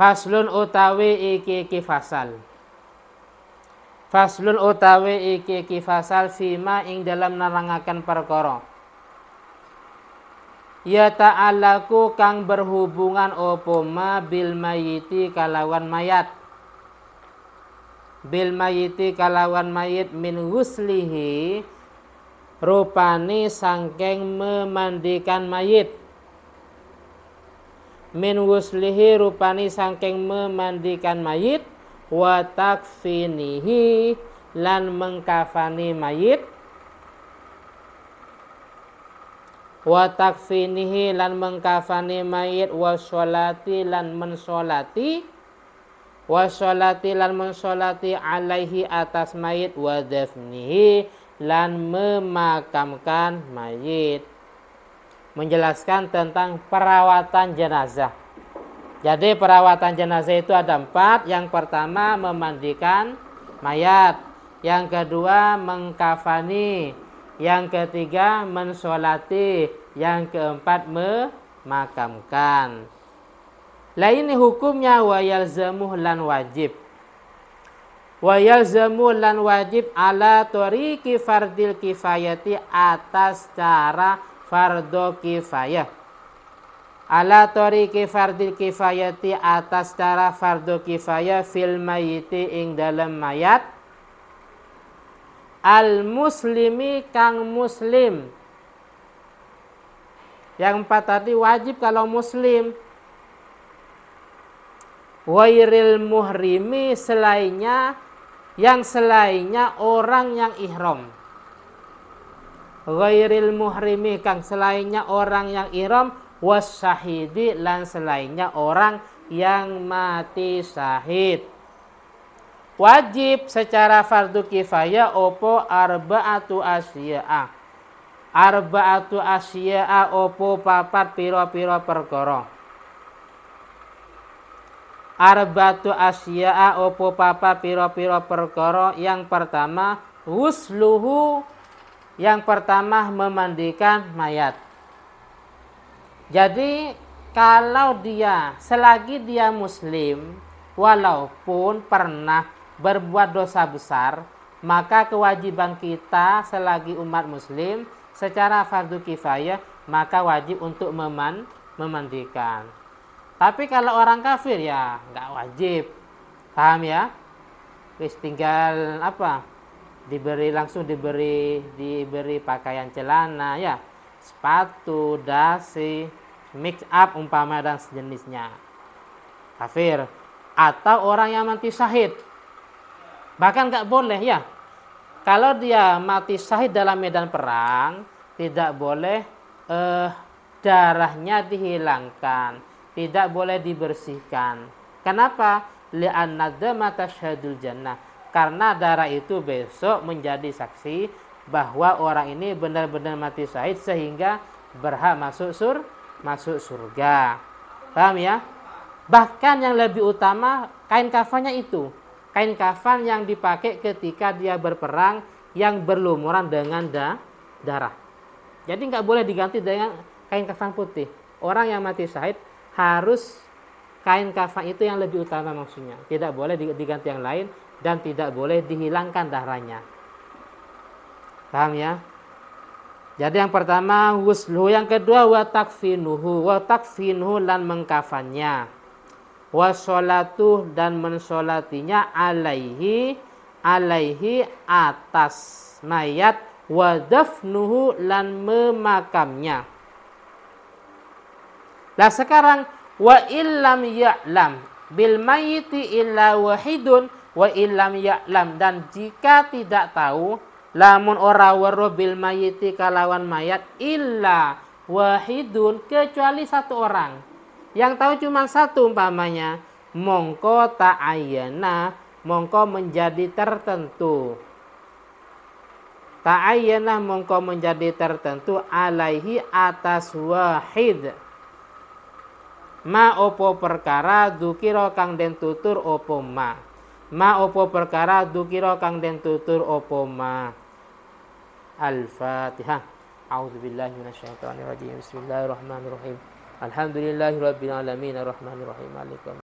Faslun utawi iki iki fasal. Faslun utawi iki iki fasal fima ing dalam nerangaken perkara. Ya ta'alaku kang berhubungan opo ma bil mayiti kalawan mayat. Bil mayiti kalawan mayit min huslihi rupani sangkeng memandikan mayit min wuslihi rupani sangking memandikan mayit wa takfinihi lan mengkafani mayit wa takfinihi lan mengkafani mayit wa sholati lan mensolati wa sholati lan mensolati alaihi atas mayit wa dafnihi lan memakamkan mayit menjelaskan tentang perawatan jenazah. Jadi perawatan jenazah itu ada empat. Yang pertama memandikan mayat. Yang kedua mengkafani. Yang ketiga mensolati. Yang keempat memakamkan. Lah ini hukumnya wayal zamuh lan wajib. Wayal zamuh lan wajib ala tori fardil kifayati atas cara fardu kifayah ala toriki fardil kifayati atas cara fardu kifayah fil mayiti ing dalam mayat al muslimi kang muslim yang empat tadi wajib kalau muslim wairil muhrimi selainnya yang selainnya orang yang ihram ghairil muhrimi kang selainnya orang yang was syahidi lan selainnya orang yang mati syahid wajib secara fardu kifayah opo arba'atu asya'a arba'atu asya'a opo papat piro-piro perkara Arba'atu asya'a opo papat piro-piro perkara yang pertama husluhu yang pertama memandikan mayat. Jadi kalau dia selagi dia muslim walaupun pernah berbuat dosa besar, maka kewajiban kita selagi umat muslim secara fardu kifayah maka wajib untuk meman memandikan. Tapi kalau orang kafir ya nggak wajib. Paham ya? Terus tinggal apa? diberi langsung diberi diberi pakaian celana ya sepatu dasi mix up umpama dan sejenisnya kafir atau orang yang mati syahid bahkan nggak boleh ya kalau dia mati syahid dalam medan perang tidak boleh eh, darahnya dihilangkan tidak boleh dibersihkan kenapa li'anna dama tashhadul jannah karena darah itu besok menjadi saksi bahwa orang ini benar-benar mati syahid sehingga berhak masuk sur masuk surga. Paham ya? Bahkan yang lebih utama kain kafannya itu, kain kafan yang dipakai ketika dia berperang yang berlumuran dengan da darah. Jadi nggak boleh diganti dengan kain kafan putih. Orang yang mati syahid harus kain kafan itu yang lebih utama maksudnya. Tidak boleh diganti yang lain dan tidak boleh dihilangkan darahnya Paham ya? Jadi yang pertama husluhu, yang kedua wa takfinuhu, wa dan mengkafannya. Wa dan mensolatinya alaihi alaihi atas mayat wa dafnuhu lan memakamnya. Nah sekarang wa illam ya'lam bil mayyiti illa wahidun wa illam ya'lam dan jika tidak tahu lamun ora weruh bil mayyiti kalawan mayat illa wahidun kecuali satu orang yang tahu cuma satu umpamanya mongko ta'ayyana mongko menjadi tertentu ta'ayyana mongko menjadi tertentu alaihi atas wahid ma opo perkara dukiro kang den tutur opo ma ma opo perkara dukiro kang den tutur opo ma al-fatihah Billahi a'udzubillahi rajim. bismillahirrahmanirrahim alhamdulillahirabbil alamin arrahmanirrahim